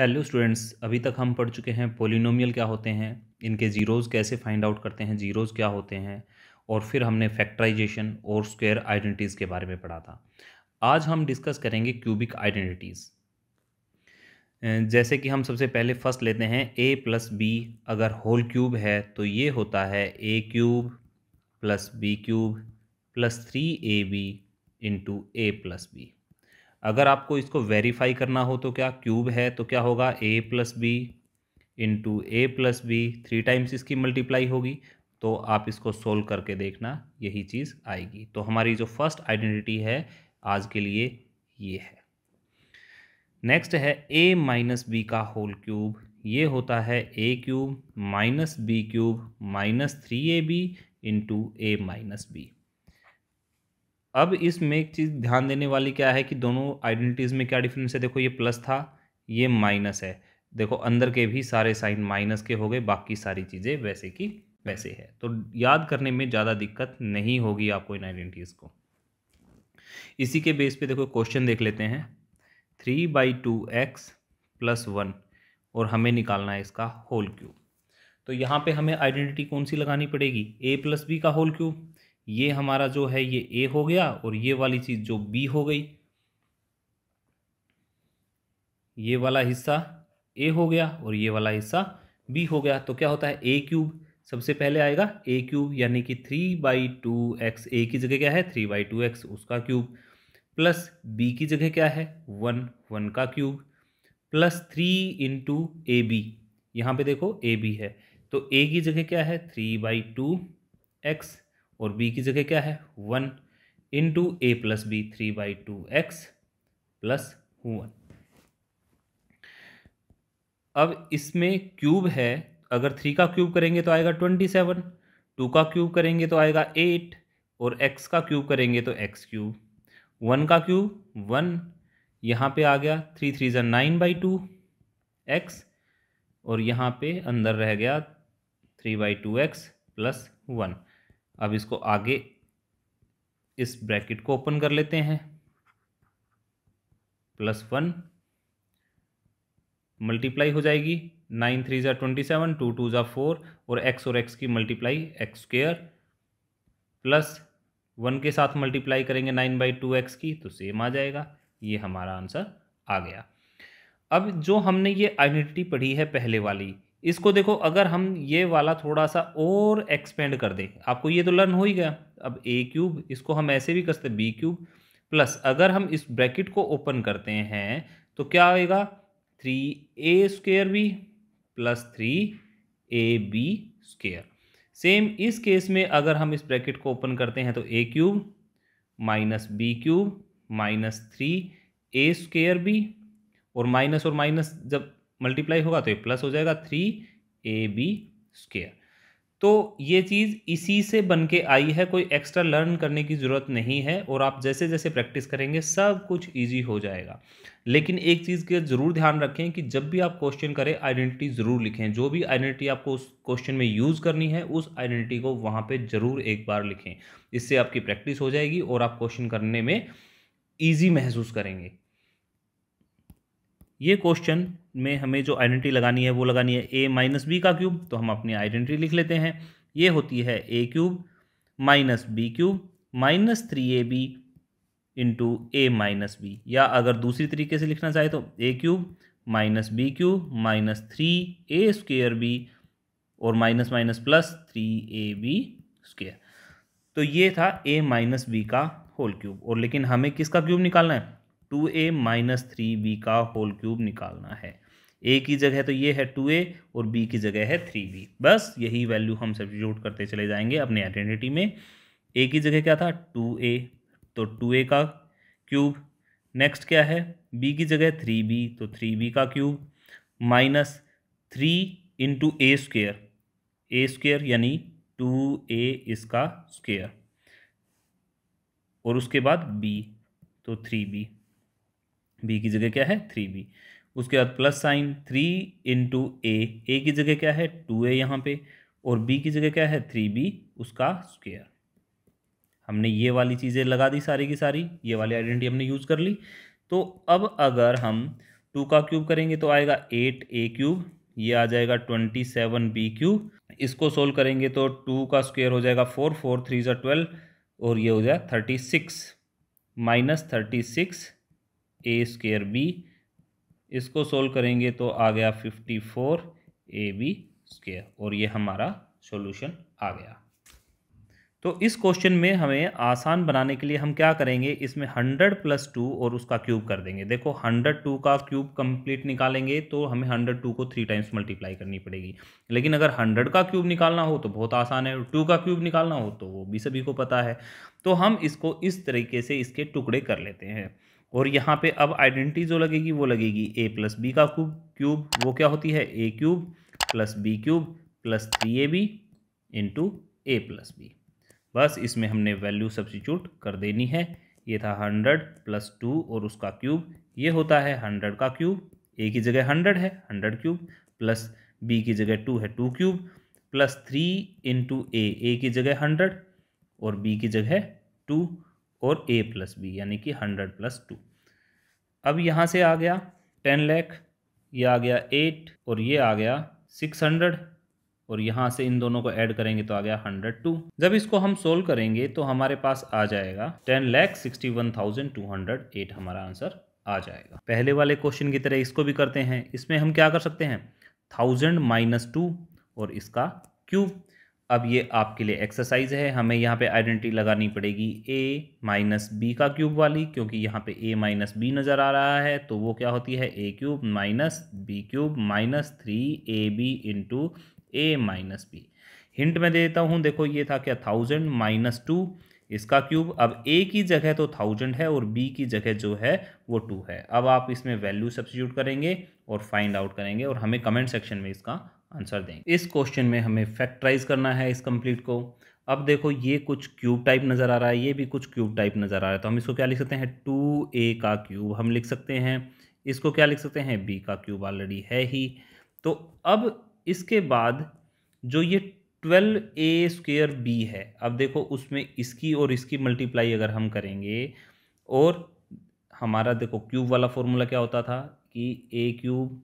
hello students अभी तक हम पढ़ चुके हैं पोलिनोमियल क्या होते हैं इनके ज़ीरोज़ कैसे फाइंड आउट करते हैं ज़ीरोज़ क्या होते हैं और फिर हमने फैक्टराइजेशन और स्क्वायर आइडेंटिटीज़ के बारे में पढ़ा था आज हम डिस्कस करेंगे क्यूबिक आइडेंटिटीज़ जैसे कि हम सबसे पहले फर्स्ट लेते हैं ए प्लस बी अगर होल क्यूब है तो ये होता है A cube plus B cube plus three A B into A plus B अगर आपको इसको वेरीफाई करना हो तो क्या क्यूब है तो क्या होगा A plus B into A plus B three times इसकी मल्टीप्लाई होगी तो आप इसको सोल्व करके देखना यही चीज़ आएगी तो हमारी जो फर्स्ट आइडेंटिटी है आज के लिए ये है नेक्स्ट है ए माइनस बी का होल क्यूब ये होता है A cube minus B cube minus three A B into A minus B अब इसमें एक चीज़ ध्यान देने वाली क्या है कि दोनों आइडेंटिटीज़ में क्या डिफरेंस है देखो ये प्लस था ये माइनस है देखो अंदर के भी सारे साइन माइनस के हो गए बाकी सारी चीज़ें वैसे की वैसे है तो याद करने में ज़्यादा दिक्कत नहीं होगी आपको इन आइडेंटिटीज़ को इसी के बेस पे देखो क्वेश्चन देख लेते हैं three by two x plus one और हमें निकालना है इसका होल क्यूब तो यहाँ पे हमें आइडेंटिटी कौन सी लगानी पड़ेगी ए प्लस बी का होल क्यूब ये हमारा जो है ये ए हो गया और ये वाली चीज़ जो बी हो गई ये वाला हिस्सा ए हो गया और ये वाला हिस्सा बी हो गया तो क्या होता है ए क्यूब सबसे पहले आएगा ए क्यूब यानी कि three by two X A की जगह क्या है थ्री बाई टू एक्स उसका क्यूब प्लस बी की जगह क्या है वन वन का cube plus three into A B यहाँ पर देखो ए बी है तो ए की जगह क्या है थ्री बाई टू एक्स और b की जगह क्या है one into A plus B three by two x plus one अब इसमें क्यूब है अगर थ्री का क्यूब करेंगे तो आएगा ट्वेंटी सेवन टू का क्यूब करेंगे तो आएगा एट और एक्स का क्यूब करेंगे तो एक्स क्यूब वन का क्यूब वन यहाँ पे आ गया थ्री थ्री जन नाइन बाई टू एक्स और यहाँ पे अंदर रह गया three by two x plus one अब इसको आगे इस ब्रैकेट को ओपन कर लेते हैं प्लस वन मल्टीप्लाई हो जाएगी नाइन थ्री ज़ा ट्वेंटी सेवन टू टू ज़ा फोर और एक्स और एक्स की multiply X square plus one के साथ मल्टीप्लाई करेंगे नाइन बाई टू एक्स की तो सेम आ जाएगा ये हमारा आंसर आ गया अब जो हमने ये आइडेंटिटी पढ़ी है पहले वाली इसको देखो अगर हम ये वाला थोड़ा सा और एक्सपेंड कर दें आपको ये तो लर्न हो ही गया अब ए क्यूब इसको हम ऐसे भी कर सकते बी क्यूब प्लस अगर हम इस ब्रैकेट को ओपन करते हैं तो क्या आएगा three A square B plus three A B square same इस केस में अगर हम इस ब्रैकेट को ओपन करते हैं तो A cube minus B cube minus three A square B और माइनस और माइनस जब मल्टीप्लाई होगा तो ये प्लस हो जाएगा थ्री ए बी स्क्र तो ये चीज़ इसी से बन के आई है कोई एक्स्ट्रा लर्न करने की ज़रूरत नहीं है और आप जैसे जैसे प्रैक्टिस करेंगे सब कुछ इजी हो जाएगा लेकिन एक चीज़ का ज़रूर ध्यान रखें कि जब भी आप क्वेश्चन करें आइडेंटिटी ज़रूर लिखें जो भी आइडेंटिटी आपको उस क्वेश्चन में यूज़ करनी है उस आइडेंटिटी को वहाँ पर ज़रूर एक बार लिखें इससे आपकी प्रैक्टिस हो जाएगी और आप क्वेश्चन करने में ईजी महसूस करेंगे ये क्वेश्चन में हमें जो आइडेंटिटी लगानी है वो लगानी है ए माइनस बी का क्यूब तो हम अपनी आइडेंटिटी लिख लेते हैं ये होती है A cube minus B cube minus three A B into A minus B या अगर दूसरी तरीके से लिखना चाहे तो A cube minus B cube minus three A square B और माइनस माइनस प्लस थ्री ए बी स्क्र तो ये था ए माइनस बी का होल क्यूब और लेकिन हमें किसका क्यूब निकालना है two A minus three B का होल क्यूब निकालना है ए की जगह तो ये है टू ए और बी की जगह है थ्री बी बस यही वैल्यू हम सब्सिट्यूट करते चले जाएंगे अपने आइडेंटिटी में ए की जगह क्या था टू ए तो टू ए का क्यूब नेक्स्ट क्या है बी की जगह थ्री बी तो थ्री बी का cube minus three into A square A square यानी टू ए इसका स्क्वेयर और उसके बाद बी तो थ्री बी बी की जगह क्या है थ्री बी उसके बाद plus sign three into A A की जगह क्या है टू ए यहाँ पे और बी की जगह क्या है थ्री बी उसका स्क्वेयर हमने ये वाली चीज़ें लगा दी सारी की सारी ये वाली आइडेंटिटी हमने यूज़ कर ली तो अब अगर हम टू का क्यूब करेंगे तो आएगा एट ए क्यूब ये आ जाएगा ट्वेंटी सेवन बी क्यूब इसको सोल्व करेंगे तो टू का स्क्वेयर हो जाएगा फोर फोर थ्री ज़ा ट्वेल्व और ये हो जाएगा thirty six minus thirty six A square B इसको सोल्व करेंगे तो आ गया fifty four A B square और ये हमारा सॉल्यूशन आ गया तो इस क्वेश्चन में हमें आसान बनाने के लिए हम क्या करेंगे इसमें हंड्रेड प्लस टू और उसका क्यूब कर देंगे देखो हंड्रेड टू का क्यूब कंप्लीट निकालेंगे तो हमें हंड्रेड टू को थ्री टाइम्स मल्टीप्लाई करनी पड़ेगी लेकिन अगर हंड्रेड का क्यूब निकालना हो तो बहुत आसान है टू का क्यूब निकालना हो तो वो भी सभी को पता है तो हम इसको इस तरीके से इसके टुकड़े कर लेते हैं और यहाँ पे अब आइडेंटिटी जो लगेगी वो लगेगी ए प्लस बी का क्यूब क्यूब वो क्या होती है A cube plus B cube plus three A B into A plus B बस इसमें हमने वैल्यू सब्सिट्यूट कर देनी है ये था हंड्रेड प्लस टू और उसका क्यूब ये होता है हंड्रेड का क्यूब ए की जगह हंड्रेड है हंड्रेड क्यूब प्लस बी की जगह टू है two cube plus three into A A की जगह हंड्रेड और बी की जगह टू और ए प्लस बी यानी कि हंड्रेड प्लस टू अब यहाँ से आ गया टेन लैख ये आ गया एट और ये आ गया सिक्स हंड्रेड और यहाँ से इन दोनों को ऐड करेंगे तो आ गया हंड्रेड टू जब इसको हम सोल्व करेंगे तो हमारे पास आ जाएगा ten lakh sixty one thousand two hundred eight हमारा आंसर आ जाएगा पहले वाले क्वेश्चन की तरह इसको भी करते हैं इसमें हम क्या कर सकते हैं थाउजेंड माइनस टू और इसका क्यूब अब ये आपके लिए एक्सरसाइज है हमें यहाँ पे आइडेंटिटी लगानी पड़ेगी ए माइनस बी का क्यूब वाली क्योंकि यहाँ पे ए माइनस बी नज़र आ रहा है तो वो क्या होती है A cube minus B cube minus three A B into A minus B hint में दे देता हूँ देखो ये था क्या थाउजेंड माइनस टू इसका क्यूब अब ए की जगह तो थाउजेंड है और बी की जगह जो है वो टू है अब आप इसमें वैल्यू सब्सिट्यूट करेंगे और फाइंड आउट करेंगे और हमें कमेंट सेक्शन में इसका आंसर देंगे इस क्वेश्चन में हमें फैक्टराइज करना है इस कंप्लीट को अब देखो ये कुछ क्यूब टाइप नज़र आ रहा है ये भी कुछ क्यूब टाइप नज़र आ रहा है तो हम इसको क्या लिख सकते हैं टू ए का क्यूब हम लिख सकते हैं इसको क्या लिख सकते हैं बी का क्यूब ऑलरेडी है ही तो अब इसके बाद जो ये ट्वेल्व ए स्क्र बी है अब देखो उसमें इसकी और इसकी मल्टीप्लाई अगर हम करेंगे और हमारा देखो क्यूब वाला फॉर्मूला क्या होता था कि ए cube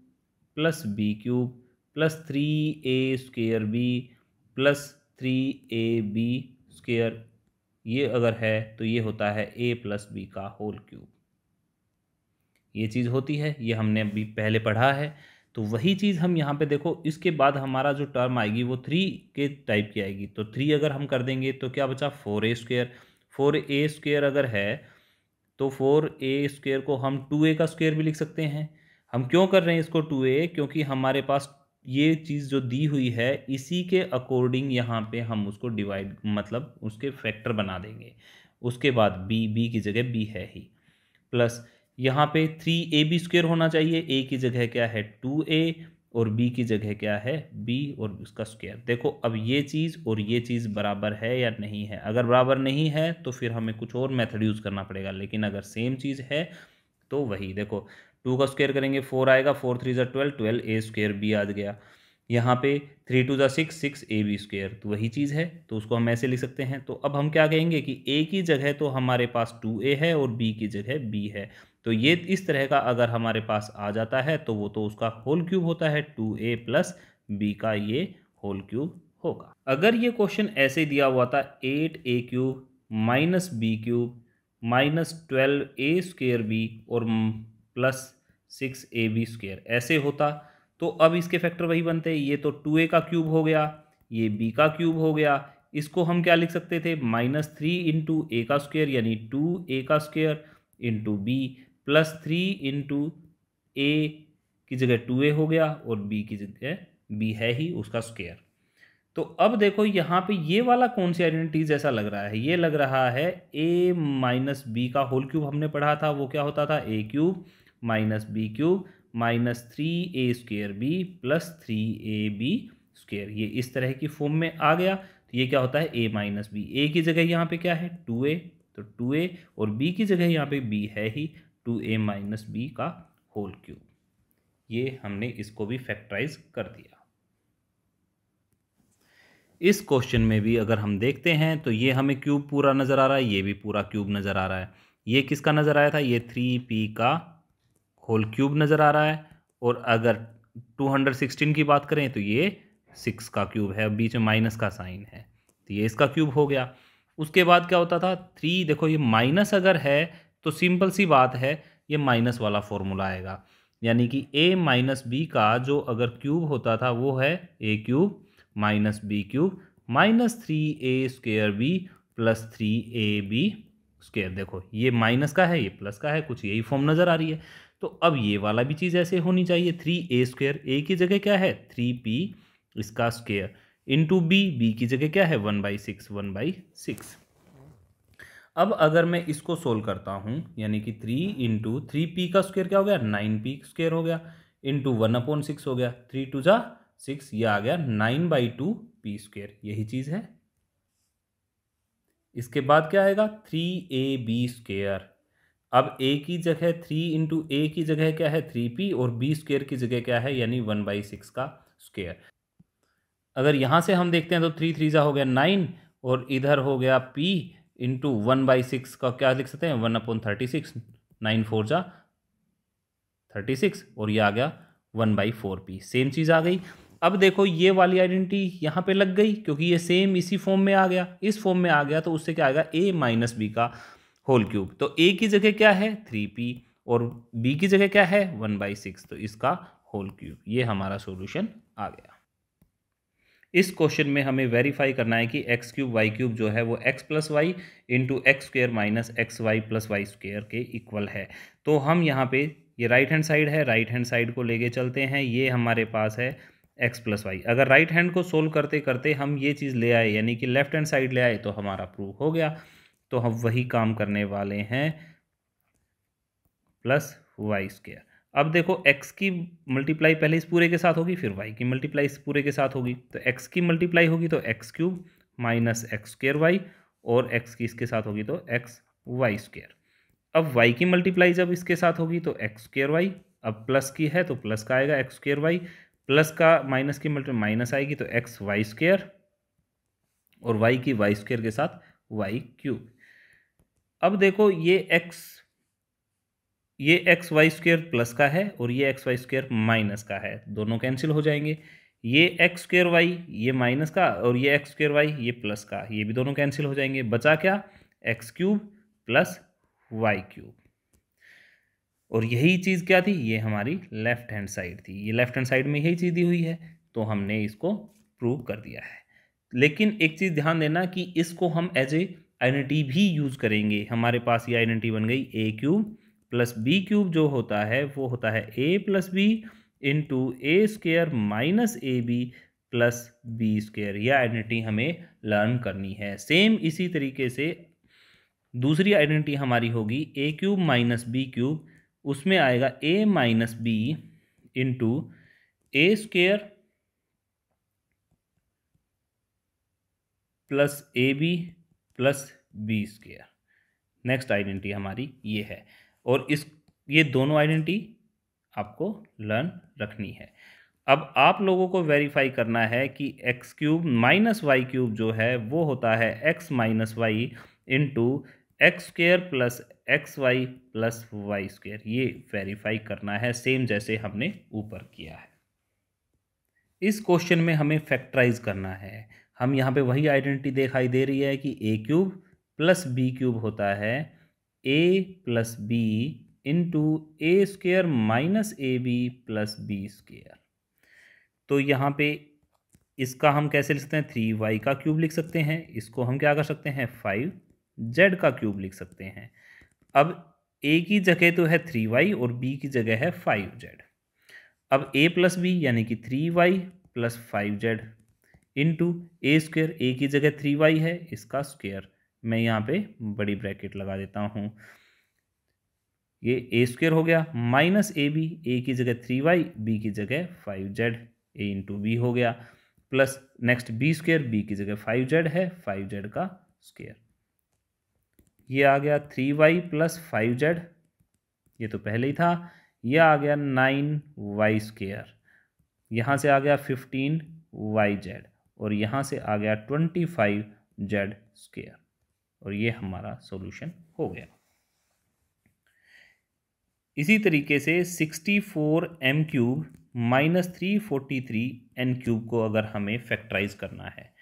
plus B cube plus three A square B plus three A B square ये अगर है तो ये होता है ए प्लस बी का होल क्यूब ये चीज़ होती है ये हमने अभी पहले पढ़ा है तो वही चीज़ हम यहाँ पे देखो इसके बाद हमारा जो टर्म आएगी वो थ्री के टाइप की आएगी तो थ्री अगर हम कर देंगे तो क्या बचा four A square four A square अगर है तो फोर ए स्क्वेयर को हम टू ए का स्क्वेयर भी लिख सकते हैं हम क्यों कर रहे हैं इसको टू ए क्योंकि हमारे पास ये चीज़ जो दी हुई है इसी के अकॉर्डिंग यहाँ पे हम उसको डिवाइड मतलब उसके फैक्टर बना देंगे उसके बाद बी बी की जगह बी है ही प्लस यहाँ पे थ्री ए बी स्क्वेयर होना चाहिए ए की जगह क्या है टू ए और बी की जगह क्या है बी और उसका स्क्वेयर देखो अब ये चीज़ और ये चीज़ बराबर है या नहीं है अगर बराबर नहीं है तो फिर हमें कुछ और मेथड यूज़ करना पड़ेगा लेकिन अगर सेम चीज़ है तो वही देखो टू का स्क्वेयर करेंगे फोर आएगा फोर थ्री ज़ा twelve twelve A square B आ गया यहाँ पे थ्री टू ज़ा six six A B square तो वही चीज़ है तो उसको हम ऐसे लिख सकते हैं तो अब हम क्या कहेंगे कि ए की जगह तो हमारे पास टू ए है और बी की जगह बी है तो ये इस तरह का अगर हमारे पास आ जाता है तो वो तो उसका होल क्यूब होता है टू ए प्लस बी का ये होल क्यूब होगा अगर ये क्वेश्चन ऐसे दिया हुआ था eight A cube minus B cube minus twelve A square B और plus six A B square ऐसे होता तो अब इसके फैक्टर वही बनते ये तो टू ए का क्यूब हो गया ये बी का क्यूब हो गया इसको हम क्या लिख सकते थे माइनस थ्री इंटू ए का स्क्वेयर यानी टू ए का square into B plus three into A की जगह टू ए हो गया और बी की जगह बी है ही उसका स्क्वेयर तो अब देखो यहाँ पे ये वाला कौन सी आइडेंटिटी जैसा लग रहा है ये लग रहा है ए माइनस बी का होल क्यूब हमने पढ़ा था वो क्या होता था A cube minus B cube minus three A square B plus three A B square ये इस तरह की फॉर्म में आ गया तो ये क्या होता है ए माइनस बी ए की जगह यहाँ पे क्या है टू ए तो टू ए और बी की जगह यहाँ पे बी है ही टू ए माइनस बी का होल क्यूब ये हमने इसको भी फैक्टराइज कर दिया इस क्वेश्चन में भी अगर हम देखते हैं तो ये हमें क्यूब पूरा नज़र आ रहा है ये भी पूरा क्यूब नज़र आ रहा है ये किसका नज़र आया था ये थ्री पी का होल क्यूब नज़र आ रहा है और अगर 216 की बात करें तो ये सिक्स का क्यूब है बीच में माइनस का साइन है तो ये इसका क्यूब हो गया उसके बाद क्या होता था थ्री देखो ये माइनस अगर है तो सिंपल सी बात है ये माइनस वाला फॉर्मूला आएगा यानी कि ए माइनस बी का जो अगर क्यूब होता था वो है A cube minus B cube minus three A square B plus three A B square देखो ये माइनस का है ये प्लस का है कुछ यही फॉर्म नज़र आ रही है तो अब ये वाला भी चीज़ ऐसे होनी चाहिए थ्री ए स्क्वेयर ए की जगह क्या है थ्री पी इसका स्क्वेयर इंटू बी बी की जगह क्या है one by six one by six अब अगर मैं इसको सोल्व करता हूँ यानी कि थ्री इंटू थ्री पी का स्क्वेयर क्या हो गया नाइन पी स्क्वेयर हो गया इंटू वन अपॉन सिक्स हो गया थ्री टू जा सिक्स ये आ गया nine by two P square यही चीज़ है इसके बाद क्या आएगा थ्री ए बी स्क्वेयर अब ए की जगह थ्री इंटू ए की जगह क्या है थ्री पी और बी स्क्वेयर की जगह क्या है यानी वन बाई सिक्स का स्क्वेयर अगर यहाँ से हम देखते हैं तो थ्री थ्री जा हो गया नाइन और इधर हो गया P into one by six का क्या लिख सकते हैं one upon thirty six nine four जा थर्टी सिक्स और ये आ गया one by four P same चीज़ आ गई अब देखो ये वाली आइडेंटिटी यहाँ पे लग गई क्योंकि ये सेम इसी फॉर्म में आ गया इस फॉर्म में आ गया तो उससे क्या आएगा ए माइनस बी का होल क्यूब तो ए की जगह क्या है थ्री पी और बी की जगह क्या है वन बाई सिक्स तो इसका होल क्यूब ये हमारा सोल्यूशन आ गया इस क्वेश्चन में हमें वेरीफाई करना है कि एक्स क्यूब वाई क्यूब जो है वो x plus y into x square minus x y plus y square के इक्वल है तो हम यहाँ पे ये राइट हैंड साइड है राइट हैंड साइड को लेके चलते हैं ये हमारे पास है एक्स प्लस वाई अगर राइट हैंड को सोल्व करते करते हम ये चीज़ ले आए यानी कि लेफ्ट हैंड साइड ले आए तो हमारा प्रूफ हो गया तो हम वही काम करने वाले हैं प्लस वाई स्केयर अब देखो x की मल्टीप्लाई पहले इस पूरे के साथ होगी फिर y की मल्टीप्लाई इस पूरे के साथ होगी तो x की मल्टीप्लाई होगी तो x cube minus x square y और x की इसके साथ होगी तो एक्स वाई स्क्र अब y की मल्टीप्लाई जब इसके साथ होगी तो एक्स स्क्र वाई अब प्लस की है तो प्लस का आएगा एक्स स्क्र वाई प्लस का माइनस की मल्टीप्लाई माइनस आएगी तो एक्स वाई स्क्र और y की वाई स्क्र के साथ वाई क्यूब अब देखो ये एक्स ये एक्स वाई स्क्वेयर प्लस का है और ये एक्स वाई स्क्वेयर माइनस का है दोनों कैंसिल हो जाएंगे ये एक्स स्क्वेयर वाई ये माइनस का और ये एक्स स्क्वेयर वाई ये प्लस का ये भी दोनों कैंसिल हो जाएंगे बचा क्या x cube plus y cube और यही चीज़ क्या थी ये हमारी लेफ्ट हैंड साइड थी ये लेफ्ट हैंड साइड में यही चीज़ दी हुई है तो हमने इसको प्रूव कर दिया है लेकिन एक चीज़ ध्यान देना कि इसको हम एज ए आइडेंटिटी भी यूज़ करेंगे हमारे पास ये आइडेंटिटी बन गई a cube plus B cube जो होता है वो होता है ए plus B into a square minus a b plus b square यह आइडेंटिटी हमें लर्न करनी है सेम इसी तरीके से दूसरी आइडेंटिटी हमारी होगी a cube minus B cube उसमें आएगा ए minus b into a square plus a b plus b square next identity हमारी ये है और इस ये दोनों आइडेंटिटी आपको लर्न रखनी है अब आप लोगों को वेरीफाई करना है कि x cube minus y cube जो है वो होता है x minus y into x square plus x y plus y square ये वेरीफाई करना है सेम जैसे हमने ऊपर किया है इस क्वेश्चन में हमें फैक्टराइज करना है हम यहाँ पे वही आइडेंटिटी दिखाई दे रही है कि ए क्यूब प्लस बी क्यूब होता है ए plus B into a square minus a b plus b square तो यहाँ पे इसका हम कैसे लिख सकते हैं थ्री वाई का क्यूब लिख सकते हैं इसको हम क्या कर सकते हैं फाइव जेड का क्यूब लिख सकते हैं अब ए की जगह तो है थ्री वाई और बी की जगह है फाइव जेड अब ए प्लस बी यानी कि three y plus five z into A square a की जगह थ्री वाई है इसका स्क्वेयर मैं यहाँ पे बड़ी ब्रैकेट लगा देता हूँ ये ए स्क्वेयर हो गया माइनस ए बी ए की जगह थ्री वाई बी की जगह five z a into b हो गया plus next b square b की जगह फाइव जेड है फाइव जेड का स्क्वेयर ये आ गया three y plus five z ये तो पहले ही था यह आ गया नाइन वाई स्क्वेयर यहाँ से आ गया फिफ्टीन वाई जेड और यहाँ से आ गया ट्वेंटी फाइव जेड स्केयर और ये हमारा सॉल्यूशन हो गया इसी तरीके से sixty four m cube minus three forty three n cube को अगर हमें फैक्टराइज करना है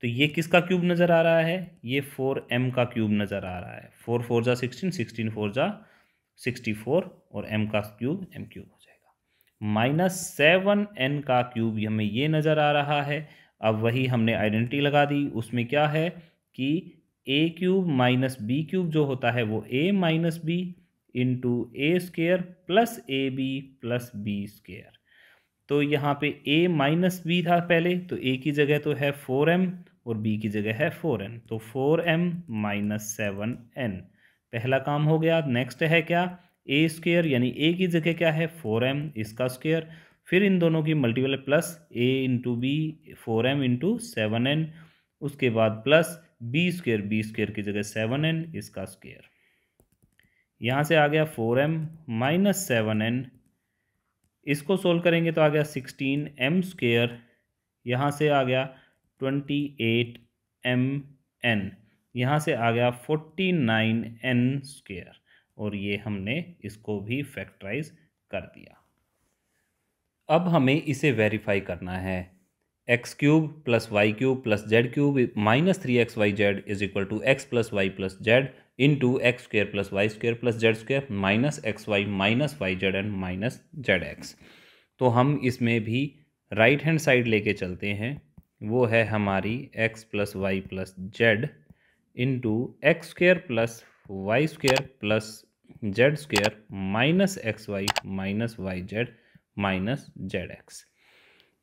तो ये किसका क्यूब नज़र आ रहा है ये फोर एम का क्यूब नज़र आ रहा है फोर फोर ज़ा सिक्सटीन सिक्सटीन फोर ज़ा सिक्सटी फोर और एम का क्यूब एम क्यूब हो जाएगा माइनस सेवन एन का क्यूब हमें ये नज़र आ रहा है अब वही हमने आइडेंटिटी लगा दी उसमें क्या है कि ए क्यूब माइनस बी क्यूब जो होता है वो a minus b into a square plus a b plus b square तो यहाँ पे ए माइनस बी था पहले तो ए की जगह तो है फोर एम और बी की जगह है फोर एन तो four m minus seven n पहला काम हो गया नेक्स्ट है क्या ए स्केयर यानी ए की जगह क्या है फोर एम इसका स्क्वेयर फिर इन दोनों की multiple plus a into b four m into seven n उसके बाद plus b square b square की जगह सेवन एन इसका स्क्वेयर यहाँ से आ गया four m minus seven n इसको सोल्व करेंगे तो आ गया सिक्सटीन एम स्क्र यहाँ से आ गया ट्वेंटी एट एम एन यहाँ से आ गया फोर्टी नाइन एन स्क्र और ये हमने इसको भी फैक्टराइज कर दिया अब हमें इसे वेरीफाई करना है x cube plus y cube plus z cube minus three x y z is equal to x plus y plus z into x square plus y square plus z square minus x y minus y z and minus z x तो हम इसमें भी right hand side लेके चलते हैं वो है हमारी x plus y plus z into x square plus y square plus z square minus x y minus y z minus z x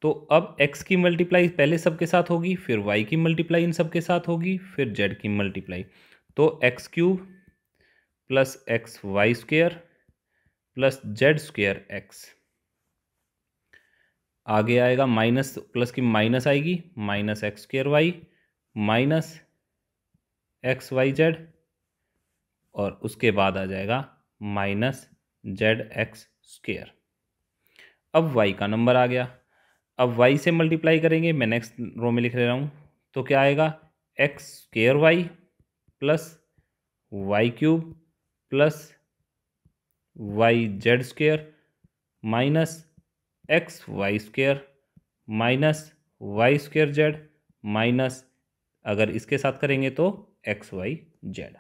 तो अब x की मल्टीप्लाई पहले सबके साथ होगी फिर y की मल्टीप्लाई इन सबके साथ होगी फिर z की मल्टीप्लाई तो x cube plus x y square plus z square x आगे आएगा माइनस प्लस की माइनस आएगी minus x square y minus x y z और उसके बाद आ जाएगा माइनस जेड एक्स स्क्वेयर अब वाई का नंबर आ गया अब वाई से मल्टीप्लाई करेंगे मैं नेक्स्ट रो में लिख ले रहा हूँ तो क्या आएगा x square y plus y cube plus y z square minus x y square minus y square z minus अगर इसके साथ करेंगे तो एक्स वाई जेड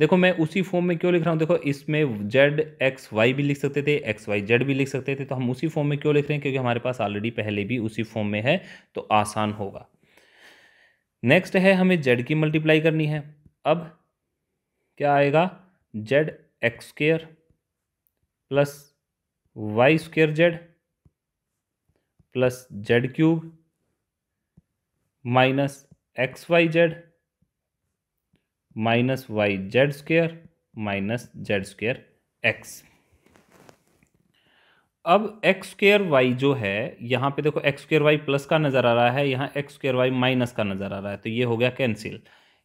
देखो मैं उसी फॉर्म में क्यों लिख रहा हूँ देखो इसमें जेड एक्स वाई भी लिख सकते थे एक्स वाई जेड भी लिख सकते थे तो हम उसी फॉर्म में क्यों लिख रहे हैं क्योंकि हमारे पास ऑलरेडी पहले भी उसी फॉर्म में है तो आसान होगा नेक्स्ट है हमें जेड की मल्टीप्लाई करनी है अब क्या आएगा z x square plus y square z plus z cube minus x y z minus y z square minus z square x अब एक्स स्क्र वाई जो है यहाँ पे देखो एक्स स्क्र वाई प्लस का नज़र आ रहा है यहाँ एक्स स्क्र वाई माइनस का नज़र आ रहा है तो ये हो गया कैंसिल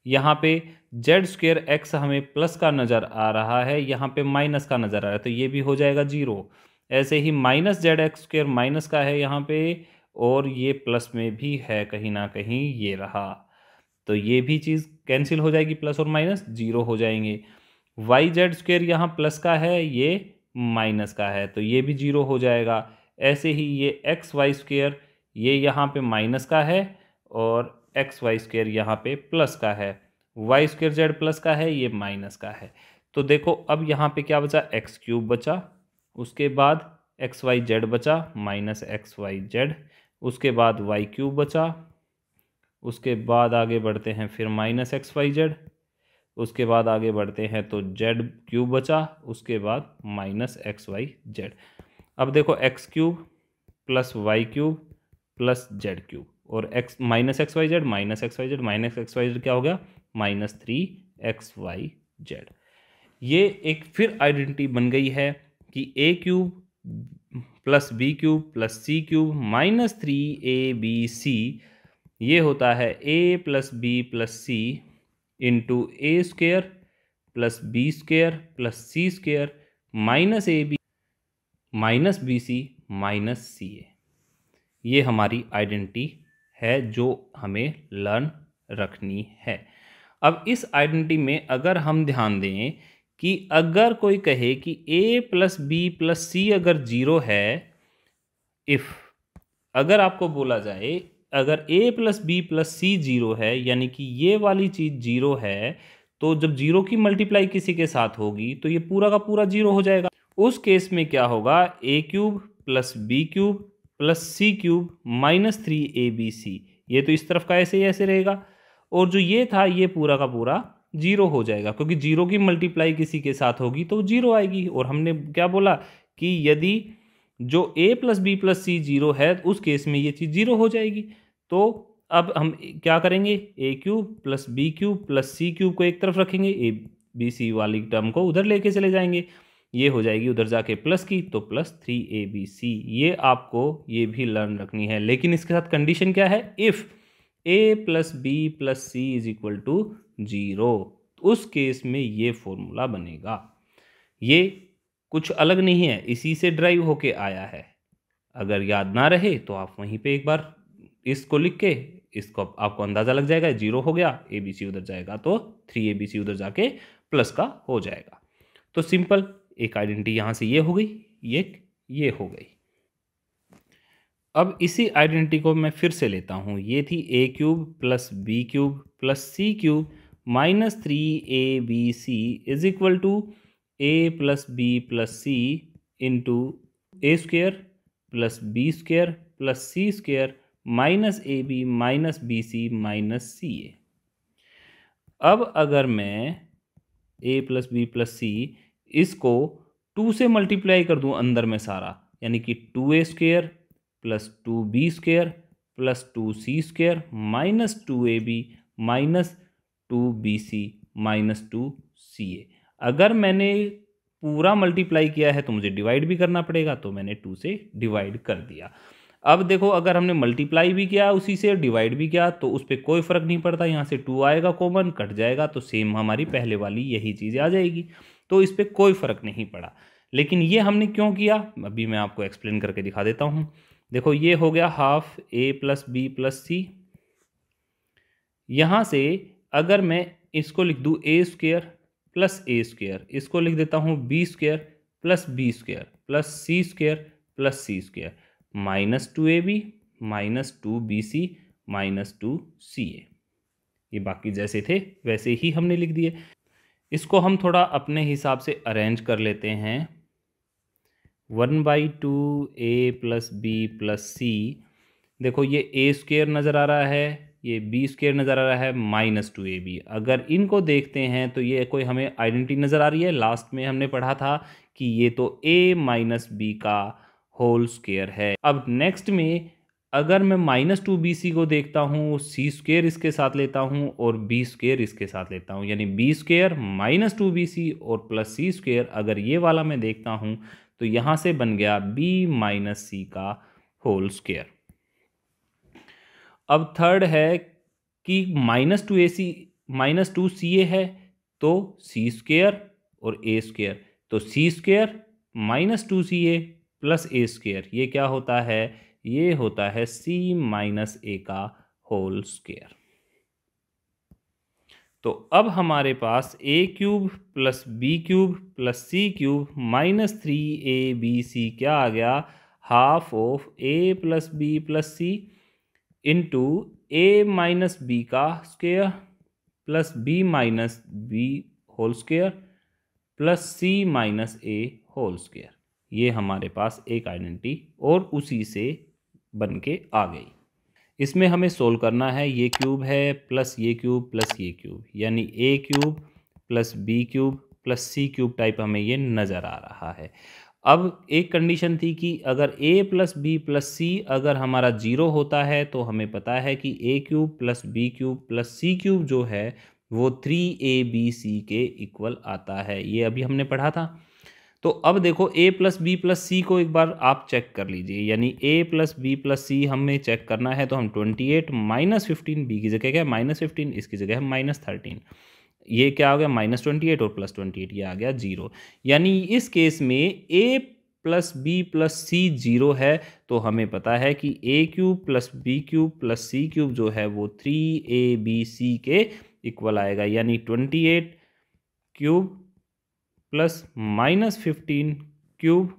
यहाँ पे जेड स्क्र एक्स हमें प्लस का नज़र आ रहा है यहाँ पे माइनस का नज़र आ रहा है तो ये भी हो जाएगा जीरो ऐसे ही minus z x square minus का है यहाँ पे और ये प्लस में भी है कहीं ना कहीं ये रहा तो ये भी चीज़ कैंसिल हो जाएगी प्लस और माइनस जीरो हो जाएंगे वाई जेड स्क्वेयर यहाँ प्लस का है ये माइनस का है तो ये भी जीरो हो जाएगा ऐसे ही ये एक्स वाई स्क्वेयर ये यहाँ पे माइनस का है और एक्स वाई स्क्वेयर यहाँ पे प्लस का है वाई स्क्वेयर जेड प्लस का है ये माइनस का है तो देखो अब यहाँ पे क्या बचा एक्स क्यूब बचा उसके बाद एक्स वाई जेड बचा माइनस एक्स वाई जेड उसके बाद वाई क्यूब बचा उसके बाद आगे बढ़ते हैं फिर माइनस एक्स वाई जेड उसके बाद आगे बढ़ते हैं तो जेड क्यूब बचा उसके बाद माइनस एक्स वाई जेड अब देखो x cube plus y cube plus z cube और x minus x y z minus x y z minus x y z क्या हो गया minus three x y z ये एक फिर आइडेंटिटी बन गई है कि ए cube plus B cube plus सी क्यूब माइनस थ्री ए बी सी ये होता है ए plus B plus c into A square plus b square plus c square minus a b minus b c minus c a ये हमारी identity है जो हमें learn रखनी है अब इस आइडेंटिटी में अगर हम ध्यान दें कि अगर कोई कहे कि a plus B plus c अगर ज़ीरो है इफ़ अगर आपको बोला जाए अगर a plus B plus C zero है यानी कि ये वाली चीज़ जीरो है तो जब जीरो की मल्टीप्लाई किसी के साथ होगी तो ये पूरा का पूरा जीरो हो जाएगा उस केस में क्या होगा a cube plus B cube plus C cube minus three A b c ये तो इस तरफ का ऐसे ही ऐसे रहेगा और जो ये था ये पूरा का पूरा जीरो हो जाएगा क्योंकि जीरो की मल्टीप्लाई किसी के साथ होगी तो जीरो आएगी और हमने क्या बोला कि यदि जो a plus B plus C zero है उस केस में ये चीज़ जीरो हो जाएगी तो अब हम क्या करेंगे a cube plus B cube plus C cube को एक तरफ रखेंगे ए बी सी वाली टर्म को उधर लेके चले जाएंगे ये हो जाएगी उधर जाके प्लस की तो प्लस थ्री ए बी सी ये आपको ये भी लर्न रखनी है लेकिन इसके साथ कंडीशन क्या है if a plus B plus c is equal to zero उस केस में ये फॉर्मूला बनेगा ये कुछ अलग नहीं है इसी से ड्राइव होके आया है अगर याद ना रहे तो आप वहीं पे एक बार इसको लिख के इसको आपको अंदाज़ा लग जाएगा जीरो हो गया ए बी सी उधर जाएगा तो थ्री ए बी सी उधर जाके प्लस का हो जाएगा तो सिंपल एक आइडेंटिटी यहाँ से ये हो गई एक ये हो गई अब इसी आइडेंटिटी को मैं फिर से लेता हूँ ये थी a cube plus B cube plus C cube minus three A b c is equal to A plus B plus c into A square plus b square plus c square minus a b minus b c minus c a अब अगर मैं a plus B plus c इसको two से multiply कर दूं अंदर में सारा यानी कि two a square plus two b square plus two c square minus two a b minus two b c minus two c a अगर मैंने पूरा मल्टीप्लाई किया है तो मुझे डिवाइड भी करना पड़ेगा तो मैंने टू से डिवाइड कर दिया अब देखो अगर हमने मल्टीप्लाई भी किया उसी से डिवाइड भी किया तो उस पर कोई फ़र्क नहीं पड़ता यहाँ से टू आएगा कॉमन कट जाएगा तो सेम हमारी पहले वाली यही चीज़ आ जाएगी तो इस पर कोई फ़र्क नहीं पड़ा लेकिन ये हमने क्यों किया अभी मैं आपको एक्सप्लेन करके दिखा देता हूँ देखो ये हो गया half a plus B plus c यहाँ से अगर मैं इसको लिख दूँ a square plus a square इसको लिख देता हूँ b square plus b square plus c square plus c square minus two a b minus two b c minus two c a ये बाकी जैसे थे वैसे ही हमने लिख दिए इसको हम थोड़ा अपने हिसाब से अरेंज कर लेते हैं one by two A plus B plus c देखो ये ए स्क्वेयर नज़र आ रहा है ये बी स्केयर नज़र आ रहा है माइनस टू ए बी अगर इनको देखते हैं तो ये कोई हमें आइडेंटिटी नज़र आ रही है लास्ट में हमने पढ़ा था कि ये तो ए माइनस बी का होल स्केयर है अब नेक्स्ट में अगर मैं माइनस टू बी सी को देखता हूँ सी स्केयर इसके साथ लेता हूँ और बी स्केयर इसके साथ लेता हूँ यानी b square minus two b c और प्लस सी स्केयर अगर ये वाला मैं देखता हूँ तो यहाँ से बन गया बी माइनस सी का होल स्केयर अब थर्ड है कि minus two a c minus two c a है तो सी स्केयर और ए स्केयर तो c square minus two c a plus a square ये क्या होता है ये होता है सी माइनस ए का होल स्क्र तो अब हमारे पास a cube plus B cube plus C cube minus three A b c क्या आ गया half of a plus B plus c into A minus B का square plus b minus b whole square plus c minus a whole square ये हमारे पास एक identity और उसी से बन के आ गई इसमें हमें सोल्व करना है ये क्यूब है प्लस ये क्यूब प्लस ये क्यूब यानी a cube plus B cube plus C cube type हमें ये नज़र आ रहा है अब एक कंडीशन थी कि अगर a plus B plus c अगर हमारा जीरो होता है तो हमें पता है कि ए cube plus B cube plus सी क्यूब जो है वो थ्री ए बी सी के इक्वल आता है ये अभी हमने पढ़ा था तो अब देखो A plus B plus C को एक बार आप चेक कर लीजिए यानी A plus B plus C हमें चेक करना है तो हम twenty eight minus fifteen B की जगह क्या है माइनस फिफ्टीन इसकी जगह है माइनस थर्टीन ये क्या हो गया माइनस ट्वेंटी एट और प्लस ट्वेंटी एट ये आ गया जीरो यानी इस केस में A plus B plus C zero है तो हमें पता है कि ए cube plus B cube plus सी क्यूब जो है वो थ्री ए बी सी के इक्वल आएगा यानी twenty eight cube plus minus fifteen cube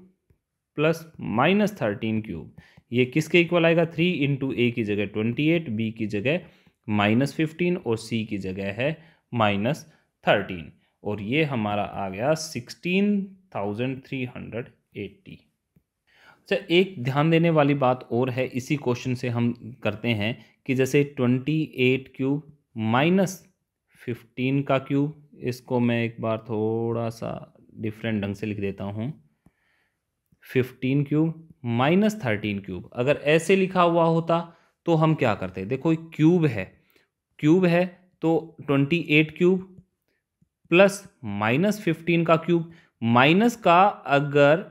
plus minus thirteen cube ये किसके इक्वल आएगा थ्री इंटू ए की जगह ट्वेंटी एट बी की जगह माइनस फिफ्टीन और सी की जगह है माइनस थर्टीन और ये हमारा आ गया sixteen thousand three hundred eighty अच्छा एक ध्यान देने वाली बात और है इसी क्वेश्चन से हम करते हैं कि जैसे twenty eight cube minus fifteen का क्यूब इसको मैं एक बार थोड़ा सा डिफरेंट ढंग से लिख देता हूँ fifteen cube minus thirteen cube अगर ऐसे लिखा हुआ होता तो हम क्या करते देखो क्यूब है क्यूब है तो twenty eight cube plus minus fifteen का क्यूब माइनस का अगर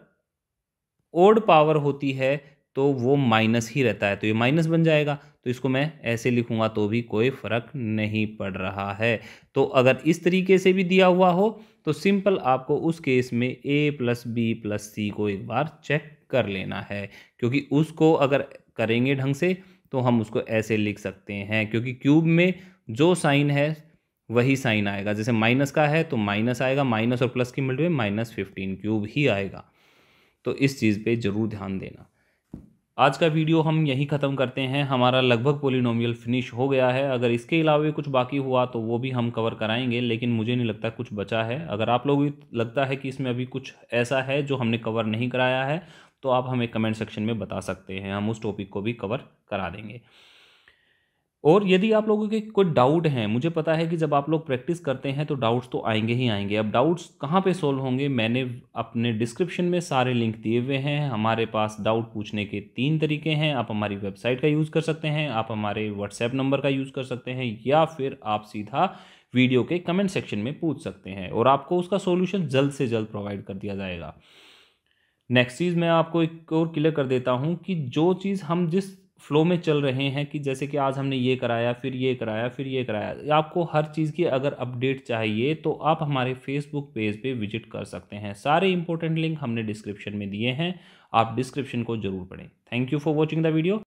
ओड पावर होती है तो वो माइनस ही रहता है तो ये माइनस बन जाएगा तो इसको मैं ऐसे लिखूंगा तो भी कोई फ़र्क नहीं पड़ रहा है तो अगर इस तरीके से भी दिया हुआ हो तो सिंपल आपको उस केस में A plus B plus C को एक बार चेक कर लेना है क्योंकि उसको अगर करेंगे ढंग से तो हम उसको ऐसे लिख सकते हैं क्योंकि क्यूब में जो साइन है वही साइन आएगा जैसे माइनस का है तो माइनस आएगा माइनस और प्लस की में माइनस फिफ्टीन क्यूब ही आएगा तो इस चीज़ पे ज़रूर ध्यान देना आज का वीडियो हम यहीं ख़त्म करते हैं हमारा लगभग पोलिनोमियल फिनिश हो गया है अगर इसके अलावा कुछ बाकी हुआ तो वो भी हम कवर कराएंगे लेकिन मुझे नहीं लगता कुछ बचा है अगर आप लोग लगता है कि इसमें अभी कुछ ऐसा है जो हमने कवर नहीं कराया है तो आप हमें कमेंट सेक्शन में बता सकते हैं हम उस टॉपिक को भी कवर करा देंगे और यदि आप लोगों के कोई डाउट हैं मुझे पता है कि जब आप लोग प्रैक्टिस करते हैं तो डाउट्स तो आएंगे ही आएंगे अब डाउट्स कहाँ पे सोल्व होंगे मैंने अपने डिस्क्रिप्शन में सारे लिंक दिए हुए हैं हमारे पास डाउट पूछने के तीन तरीके हैं आप हमारी वेबसाइट का यूज़ कर सकते हैं आप हमारे व्हाट्सएप नंबर का यूज़ कर सकते हैं या फिर आप सीधा वीडियो के कमेंट सेक्शन में पूछ सकते हैं और आपको उसका सोल्यूशन जल्द से जल्द प्रोवाइड कर दिया जाएगा नेक्स्ट चीज़ मैं आपको एक और क्लियर कर देता हूँ कि जो चीज़ हम जिस फ्लो में चल रहे हैं कि जैसे कि आज हमने ये कराया फिर ये कराया फिर ये कराया आपको हर चीज़ की अगर अपडेट चाहिए तो आप हमारे फेसबुक पेज पे विजिट कर सकते हैं सारे इंपॉर्टेंट लिंक हमने डिस्क्रिप्शन में दिए हैं आप डिस्क्रिप्शन को जरूर पढ़ें thank you for watching the video